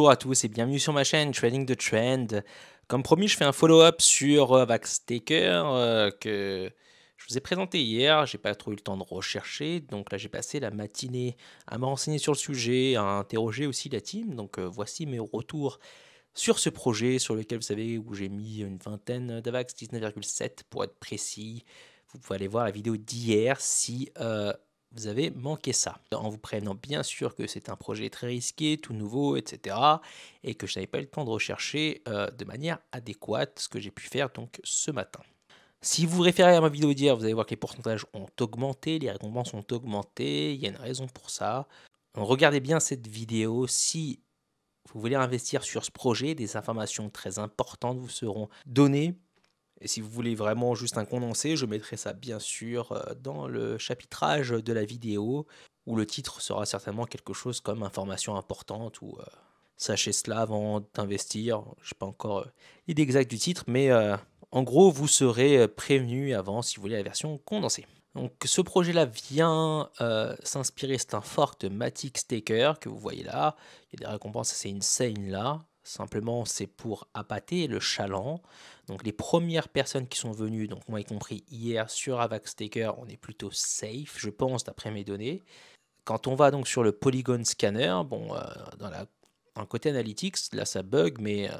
Bonjour à tous et bienvenue sur ma chaîne Trading the Trend. Comme promis, je fais un follow-up sur euh, Vax Taker euh, que je vous ai présenté hier. J'ai pas trop eu le temps de rechercher, donc là j'ai passé la matinée à me renseigner sur le sujet, à interroger aussi la team. Donc euh, voici mes retours sur ce projet sur lequel vous savez où j'ai mis une vingtaine d'AVAX, 19,7 pour être précis. Vous pouvez aller voir la vidéo d'hier si vous avez manqué ça. En vous prenant bien sûr que c'est un projet très risqué, tout nouveau, etc. Et que je n'avais pas eu le temps de rechercher euh, de manière adéquate ce que j'ai pu faire donc ce matin. Si vous vous référez à ma vidéo d'hier, vous allez voir que les pourcentages ont augmenté, les récompenses ont augmenté, il y a une raison pour ça. Regardez bien cette vidéo si vous voulez investir sur ce projet, des informations très importantes vous seront données et si vous voulez vraiment juste un condensé, je mettrai ça bien sûr euh, dans le chapitrage de la vidéo, où le titre sera certainement quelque chose comme information importante ou euh, sachez cela avant d'investir. Je n'ai pas encore l'idée euh, exacte du titre, mais en gros, vous serez prévenu avant si vous voulez la version condensée. Donc ce projet-là vient s'inspirer, c'est un fork de Matic Staker que vous voyez là. Il y a des récompenses assez insane là. Simplement, c'est pour appâter le chaland. Donc, les premières personnes qui sont venues, donc moi y compris hier sur Avax Staker on est plutôt safe, je pense, d'après mes données. Quand on va donc sur le Polygon Scanner, bon, euh, dans, la, côté analytics, là ça bug, mais euh,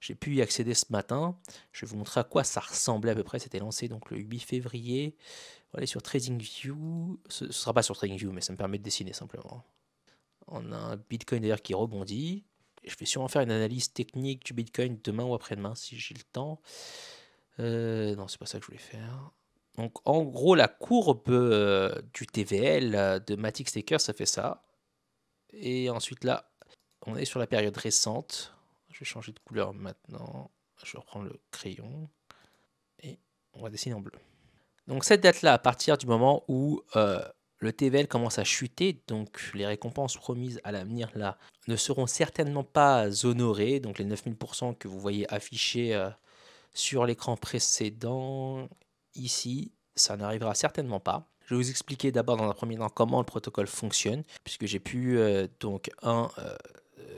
j'ai pu y accéder ce matin. Je vais vous montrer à quoi ça ressemblait à peu près. C'était lancé donc le 8 février. On sur TradingView. Ce ne sera pas sur TradingView, mais ça me permet de dessiner simplement. On a un Bitcoin d'ailleurs qui rebondit. Je vais sûrement faire une analyse technique du Bitcoin demain ou après-demain si j'ai le temps. Euh, non, c'est pas ça que je voulais faire. Donc en gros, la courbe euh, du TVL euh, de Matic Staker, ça fait ça. Et ensuite là, on est sur la période récente. Je vais changer de couleur maintenant. Je reprends le crayon. Et on va dessiner en bleu. Donc cette date-là, à partir du moment où le TVL commence à chuter, donc les récompenses promises à l'avenir là ne seront certainement pas honorées. Donc les 9000% que vous voyez affichés euh, sur l'écran précédent ici, ça n'arrivera certainement pas. Je vais vous expliquer d'abord dans un premier temps comment le protocole fonctionne, puisque j'ai pu euh, donc un euh,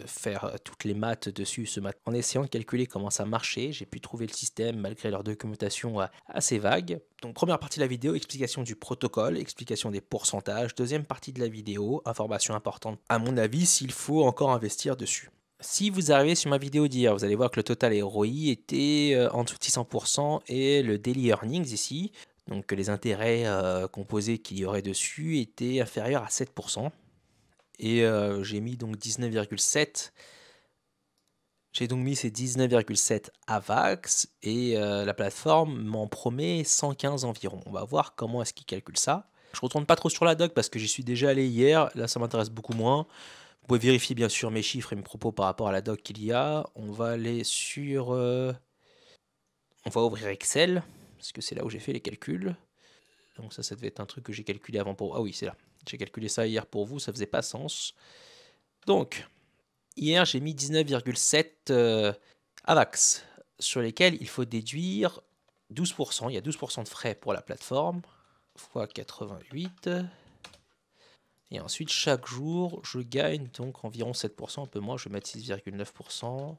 faire toutes les maths dessus ce matin. En essayant de calculer comment ça marchait, j'ai pu trouver le système malgré leur documentation euh, assez vague. Donc première partie de la vidéo, explication du protocole, explication des pourcentages. Deuxième partie de la vidéo, information importante à mon avis s'il faut encore investir dessus. Si vous arrivez sur ma vidéo d'hier, vous allez voir que le total ROI était euh, en dessous de 600% et le daily earnings ici, donc les intérêts euh, composés qu'il y aurait dessus, étaient inférieurs à 7%. Et euh, j'ai mis donc 19,7. J'ai donc mis ces 19,7 AVAX et euh, la plateforme m'en promet 115 environ. On va voir comment est-ce qu'il calcule ça. Je ne retourne pas trop sur la doc parce que j'y suis déjà allé hier. Là, ça m'intéresse beaucoup moins. Vous pouvez vérifier bien sûr mes chiffres et mes propos par rapport à la doc qu'il y a. On va aller sur... Euh, on va ouvrir Excel parce que c'est là où j'ai fait les calculs. Donc ça, ça devait être un truc que j'ai calculé avant pour... Ah oui, c'est là. J'ai calculé ça hier pour vous, ça faisait pas sens. Donc, hier, j'ai mis 19,7 euh, AVAX, sur lesquels il faut déduire 12%. Il y a 12% de frais pour la plateforme, fois 88. Et ensuite, chaque jour, je gagne donc environ 7%, un peu moins, je vais mettre 6,9%.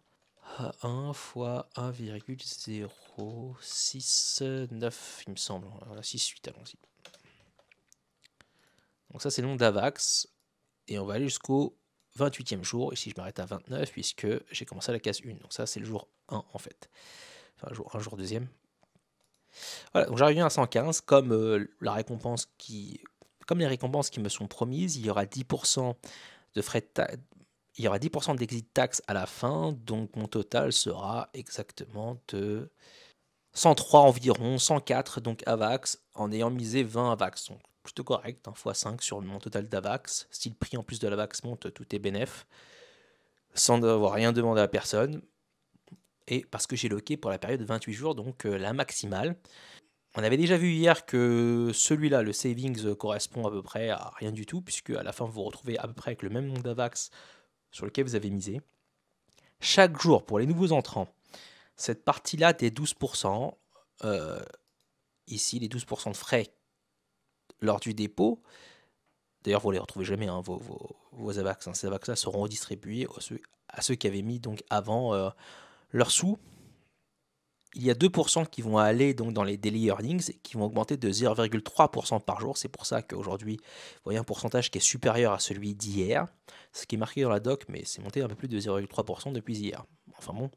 1 fois 1,069, il me semble. 6,8, allons-y. Donc ça, c'est le nom d'Avax. Et on va aller jusqu'au 28e jour. Ici, je m'arrête à 29 puisque j'ai commencé la case 1. Donc ça, c'est le jour 1 en fait. Enfin, jour 1, jour 2 Voilà, donc j'arrive à 115. Comme, euh, la récompense qui... comme les récompenses qui me sont promises, il y aura 10% de frais de taxe. Il y aura 10% d'exit tax à la fin, donc mon total sera exactement de 103 environ, 104 donc AVAX, en ayant misé 20 AVAX. Donc correct, 1 x5 sur mon total d'AVAX. Si le prix en plus de l'AVAX monte, tout est bénéf, sans avoir rien demandé à personne. Et parce que j'ai loqué pour la période de 28 jours, donc euh, la maximale. On avait déjà vu hier que celui-là, le savings, euh, correspond à peu près à rien du tout, puisque à la fin, vous vous retrouvez à peu près avec le même nombre d'AVAX sur lequel vous avez misé. Chaque jour, pour les nouveaux entrants, cette partie-là des 12%, euh, ici les 12% de frais lors du dépôt. D'ailleurs, vous ne les retrouvez jamais, hein. vos, vos, vos AVAX. Hein. Ces avax seront redistribués à ceux, qui avaient mis donc avant euh, leurs sous. Il y a 2% qui vont aller donc dans les daily earnings qui vont augmenter de 0,3% par jour. C'est pour ça qu'aujourd'hui, vous voyez un pourcentage qui est supérieur à celui d'hier. Ce qui est marqué dans la doc, mais c'est monté un peu plus de 0,3% depuis hier. Enfin bon,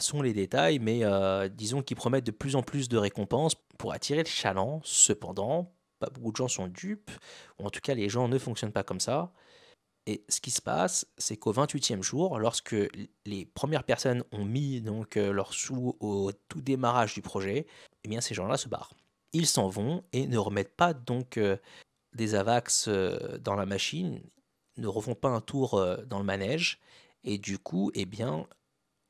sont les détails, mais euh, disons qu'ils promettent de plus en plus de récompenses pour attirer le chaland. Cependant, pas beaucoup de gens sont dupes, ou en tout cas les gens ne fonctionnent pas comme ça. Et ce qui se passe, c'est qu'au 28e jour, lorsque les premières personnes ont mis donc euh, leurs sous au tout démarrage du projet, eh bien ces gens-là se barrent. Ils s'en vont et ne remettent pas donc euh, des avax dans la machine, ne refont pas un tour dans le manège, et du coup, eh bien,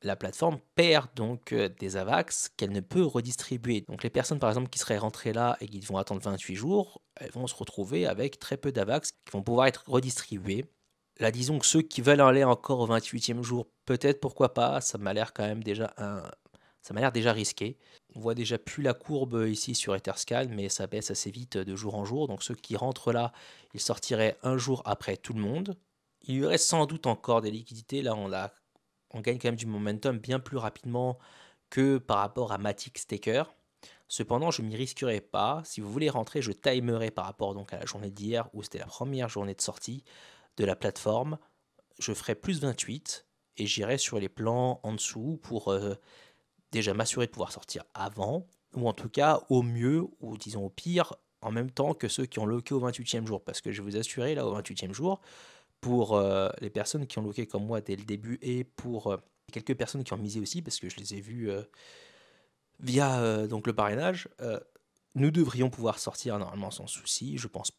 la plateforme perd donc euh, des AVAX qu'elle ne peut redistribuer. Donc les personnes par exemple qui seraient rentrées là et qui vont attendre 28 jours, elles vont se retrouver avec très peu d'AVAX qui vont pouvoir être redistribués. Là disons que ceux qui veulent aller encore au 28e jour, peut-être pourquoi pas, ça m'a l'air quand même déjà un... Ça m'a l'air déjà risqué. On voit déjà plus la courbe ici sur Etherscan, mais ça baisse assez vite de jour en jour. Donc ceux qui rentrent là, ils sortiraient un jour après tout le monde. Il y aurait sans doute encore des liquidités. Là, on a on gagne quand même du momentum bien plus rapidement que par rapport à Matic Staker. Cependant, je m'y risquerai pas. Si vous voulez rentrer, je timerai par rapport donc à la journée d'hier où c'était la première journée de sortie de la plateforme. Je ferai plus 28 et j'irai sur les plans en dessous pour euh, déjà m'assurer de pouvoir sortir avant ou en tout cas au mieux ou disons au pire en même temps que ceux qui ont loqué au 28e jour parce que je vais vous assurer là au 28e jour, pour euh, les personnes qui ont loqué comme moi dès le début et pour euh, quelques personnes qui ont misé aussi, parce que je les ai vues euh, via donc le parrainage. nous devrions pouvoir sortir normalement sans souci, je pense,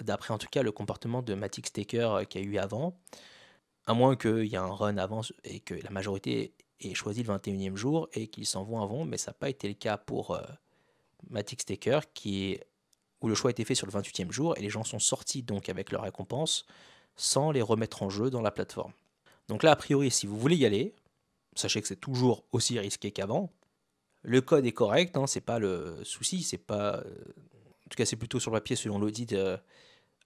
d'après en tout cas le comportement de Matic Staker qu'il y a eu avant, à moins qu'il y ait un run avant et que la majorité ait choisi le 21e jour et qu'ils s'en vont avant, mais ça n'a pas été le cas pour Matic Staker, qui où le choix a été fait sur le 28e jour et les gens sont sortis donc avec leur récompense sans les remettre en jeu dans la plateforme. Donc là, a priori, si vous voulez y aller, sachez que c'est toujours aussi risqué qu'avant. Le code est correct, hein, c'est pas le souci, c'est pas. Euh, en tout cas, c'est plutôt sur le papier, selon l'audit, euh,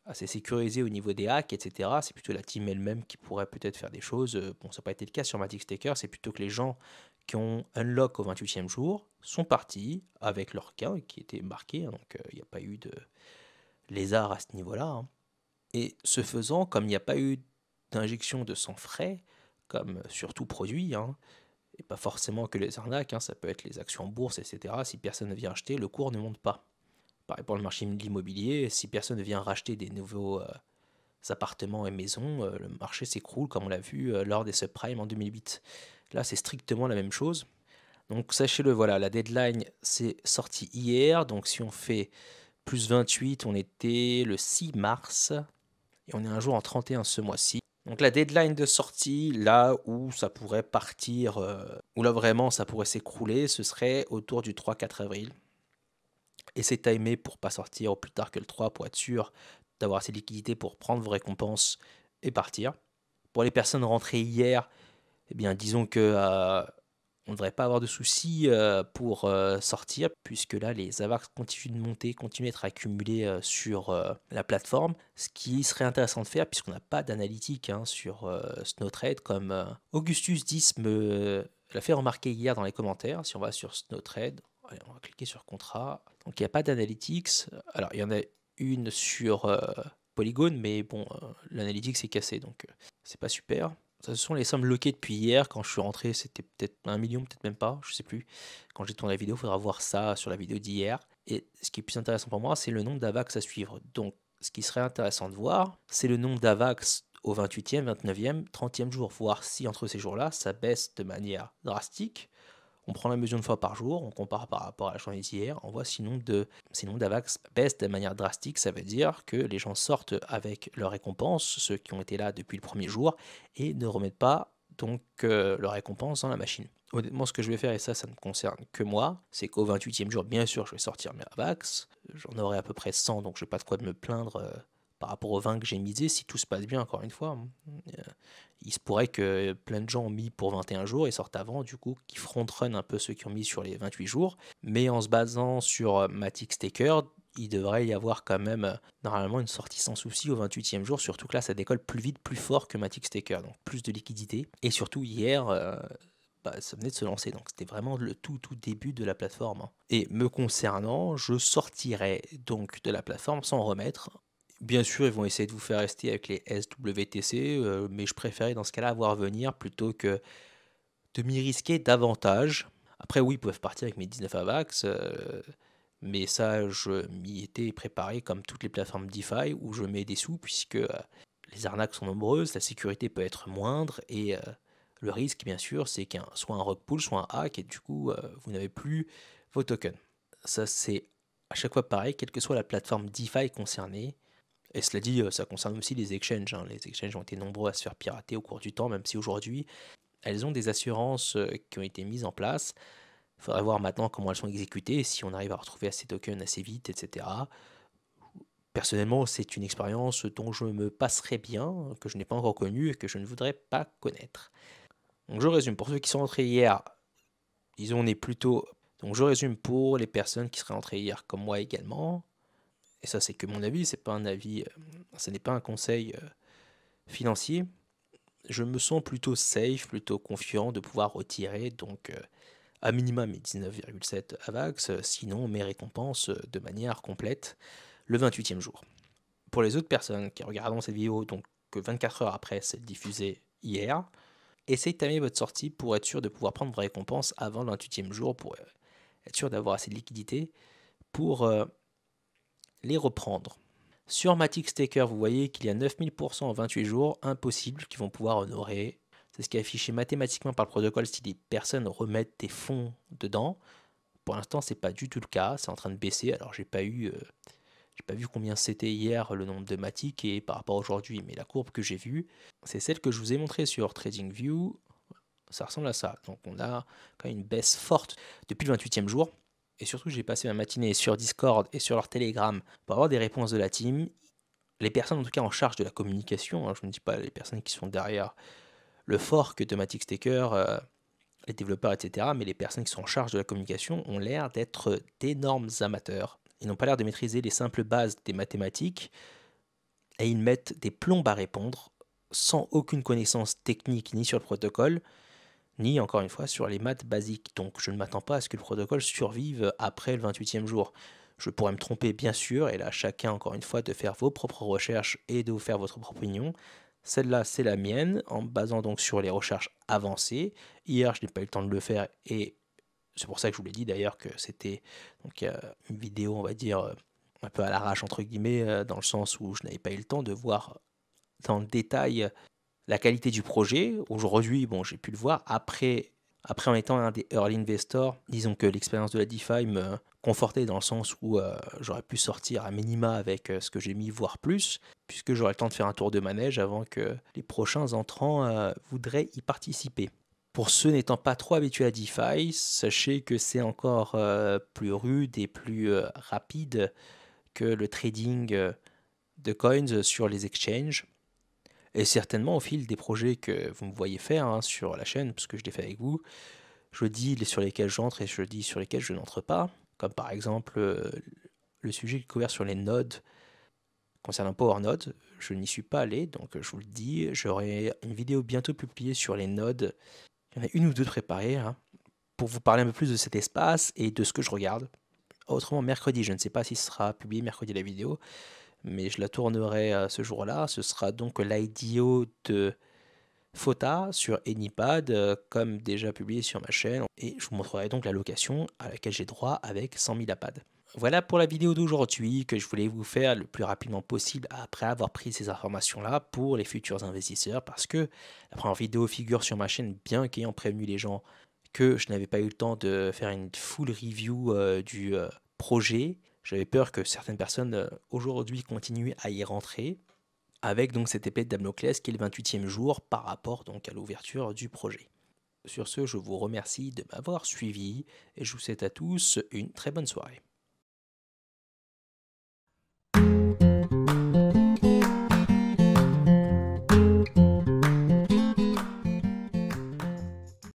assez sécurisé au niveau des hacks, etc. C'est plutôt la team elle-même qui pourrait peut-être faire des choses. Euh, bon, ça n'a pas été le cas sur Matic Staker, c'est plutôt que les gens qui ont unlock au 28e jour sont partis avec leur cas qui était marqué, hein, donc il n'y a pas eu de lézard à ce niveau-là. Hein. Et ce faisant, comme il n'y a pas eu d'injection de sang frais, comme sur tout produit, hein, et pas forcément que les arnaques, hein, ça peut être les actions en bourse, etc. Si personne ne vient acheter, le cours ne monte pas. Pareil pour le marché de l'immobilier, si personne ne vient racheter des nouveaux euh, appartements et maisons, euh, le marché s'écroule comme on l'a vu euh, lors des subprimes en 2008. Là, c'est strictement la même chose. Donc sachez-le, voilà, la deadline c'est sortie hier, donc si on fait plus 28, on était le 6 mars, et on est un jour en 31 ce mois-ci. Donc la deadline de sortie, là où ça pourrait partir, euh, où là vraiment ça pourrait s'écrouler, ce serait autour du 3-4 avril. Et c'est timé pour pas sortir au plus tard que le 3 pour être sûr d'avoir assez de liquidités pour prendre vos récompenses et partir. Pour les personnes rentrées hier, eh bien disons que euh, on ne devrait pas avoir de soucis euh, pour euh, sortir, puisque là, les avars continuent de monter, continuent d'être accumulés euh, sur la plateforme. Ce qui serait intéressant de faire, puisqu'on n'a pas d'analytique hein, sur Snowtrade, comme Augustus 10 me l'a fait remarquer hier dans les commentaires. Si on va sur Snowtrade, on va cliquer sur contrat. Donc il n'y a pas d'analytics. Alors il y en a une sur Polygone, Polygon, mais bon, l'analytique s'est cassé, donc c'est pas super ce sont les sommes loquées depuis hier. Quand je suis rentré, c'était peut-être un million, peut-être même pas, je sais plus. Quand j'ai tourné la vidéo, il faudra voir ça sur la vidéo d'hier. Et ce qui est plus intéressant pour moi, c'est le nombre d'AVAX à suivre. Donc, ce qui serait intéressant de voir, c'est le nombre d'AVAX au 28e, 29e, 30e jour, voir si entre ces jours-là, ça baisse de manière drastique on prend la mesure une fois par jour, on compare par rapport à la journée d'hier, on voit si nombre de d'AVAX baisse de manière drastique, ça veut dire que les gens sortent avec leurs récompenses, ceux qui ont été là depuis le premier jour, et ne remettent pas donc récompenses euh, leur récompense dans la machine. Honnêtement, ce que je vais faire, et ça, ça ne concerne que moi, c'est qu'au 28e jour, bien sûr, je vais sortir mes AVAX, j'en aurai à peu près 100, donc je n'ai pas de quoi de me plaindre. Euh, par rapport au 20 que j'ai misé, si tout se passe bien, encore une fois, hein. euh, il se pourrait que plein de gens ont mis pour 21 jours et sortent avant, du coup, qui front-run un peu ceux qui ont mis sur les 28 jours. Mais en se basant sur euh, Matic Staker, il devrait y avoir quand même euh, normalement une sortie sans souci au 28e jour, surtout que là, ça décolle plus vite, plus fort que Matic Staker, donc plus de liquidité. Et surtout, hier. Bah, ça venait de se lancer, donc c'était vraiment le tout tout début de la plateforme. Hein. Et me concernant, je sortirai donc de la plateforme sans remettre Bien sûr, ils vont essayer de vous faire rester avec les SWTC, euh, mais je préférais dans ce cas-là avoir venir plutôt que de m'y risquer davantage. Après, oui, ils peuvent partir avec mes 19 AVAX, euh, mais ça, je m'y étais préparé comme toutes les plateformes DeFi où je mets des sous puisque euh, les arnaques sont nombreuses, la sécurité peut être moindre et le risque, bien sûr, c'est qu'un soit un rug pull, soit un hack et du coup, vous n'avez plus vos tokens. Ça, c'est à chaque fois pareil, quelle que soit la plateforme DeFi concernée et cela dit, euh, ça concerne aussi les exchanges. Hein. Les exchanges ont été nombreux à se faire pirater au cours du temps, même si aujourd'hui, elles ont des assurances euh, qui ont été mises en place. Il faudrait voir maintenant comment elles sont exécutées, si on arrive à retrouver de tokens assez vite, etc. Personnellement, c'est une expérience dont je me passerai bien, que je n'ai pas encore connue et que je ne voudrais pas connaître. Donc je résume, pour ceux qui sont entrés hier, disons on est plutôt... Donc je résume pour les personnes qui seraient entrées hier comme moi également et ça c'est que mon avis, c'est pas un avis, ce euh, n'est pas un conseil euh, financier, je me sens plutôt safe, plutôt confiant de pouvoir retirer donc euh, à minimum mes 19,7 AVAX, sinon mes récompenses de manière complète le 28e jour. Pour les autres personnes qui regarderont cette vidéo donc que 24 heures après celle diffusée hier, essayez de tamer votre sortie pour être sûr de pouvoir prendre vos récompenses avant le 28e jour pour être sûr d'avoir assez de liquidités pour reprendre. Sur Matic Staker, vous voyez qu'il y a 9000% en 28 jours, impossible, qu'ils vont pouvoir honorer. C'est ce qui est affiché mathématiquement par le protocole si des personnes remettent des fonds dedans. Pour l'instant, c'est pas du tout le cas, c'est en train de baisser. Alors, j'ai pas eu, euh, j'ai pas vu combien c'était hier le nombre de Matic et par rapport aujourd'hui, mais la courbe que j'ai vue, c'est celle que je vous ai montrée sur TradingView. Ça ressemble à ça. Donc, on a quand même une baisse forte depuis le 28e jour et surtout j'ai passé ma matinée sur Discord et sur leur Telegram pour avoir des réponses de la team. Les personnes en tout cas en charge de la communication, hein, je ne dis pas les personnes qui sont derrière le fork de Matic Staker, euh, les développeurs, etc. Mais les personnes qui sont en charge de la communication ont l'air d'être d'énormes amateurs. Ils n'ont pas l'air de maîtriser les simples bases des mathématiques et ils mettent des plombes à répondre sans aucune connaissance technique ni sur le protocole ni encore une fois sur les maths basiques. Donc je ne m'attends pas à ce que le protocole survive après le 28e jour. Je pourrais me tromper bien sûr, et là chacun encore une fois de faire vos propres recherches et de vous faire votre propre opinion. Celle-là, c'est la mienne, en basant donc sur les recherches avancées. Hier, je n'ai pas eu le temps de le faire, et c'est pour ça que je vous l'ai dit d'ailleurs que c'était donc, une vidéo, on va dire, euh, un peu à l'arrache, entre guillemets, euh, dans le sens où je n'avais pas eu le temps de voir dans le détail la qualité du projet, aujourd'hui, bon, j'ai pu le voir, après, après en étant un des early investors, disons que l'expérience de la DeFi me confortait dans le sens où euh, j'aurais pu sortir à minima avec euh, ce que j'ai mis, voire plus, puisque j'aurais le temps de faire un tour de manège avant que les prochains entrants euh, voudraient y participer. Pour ceux n'étant pas trop habitués à DeFi, sachez que c'est encore plus rude et plus rapide que le trading de coins sur les exchanges. Et certainement au fil des projets que vous me voyez faire hein, sur la chaîne, parce que je les fais avec vous, je dis sur lesquels j'entre et je dis sur lesquels je n'entre pas, comme par exemple euh, le sujet couvert sur les nodes. Concernant PowerNode, je n'y suis pas allé, donc euh, je vous le dis, j'aurai une vidéo bientôt publiée sur les nodes. Il y en a une ou deux préparées, hein, pour vous parler un peu plus de cet espace et de ce que je regarde. Autrement, mercredi, je ne sais pas si ce sera publié mercredi la vidéo, mais je la tournerai euh, ce jour-là. Ce sera donc l'IDO de Fota sur Anypad, euh, comme déjà publié sur ma chaîne. Et je vous montrerai donc la location à laquelle j'ai droit avec 100 000 APAD. Voilà pour la vidéo d'aujourd'hui que je voulais vous faire le plus rapidement possible après avoir pris ces informations-là pour les futurs investisseurs parce que la première vidéo figure sur ma chaîne bien qu'ayant prévenu les gens que je n'avais pas eu le temps de faire une full review euh, du projet j'avais peur que certaines personnes euh, aujourd'hui continuent à y rentrer avec donc cette épée de Damoclès qui est le 28e jour par rapport donc à l'ouverture du projet. Sur ce, je vous remercie de m'avoir suivi et je vous souhaite à tous une très bonne soirée.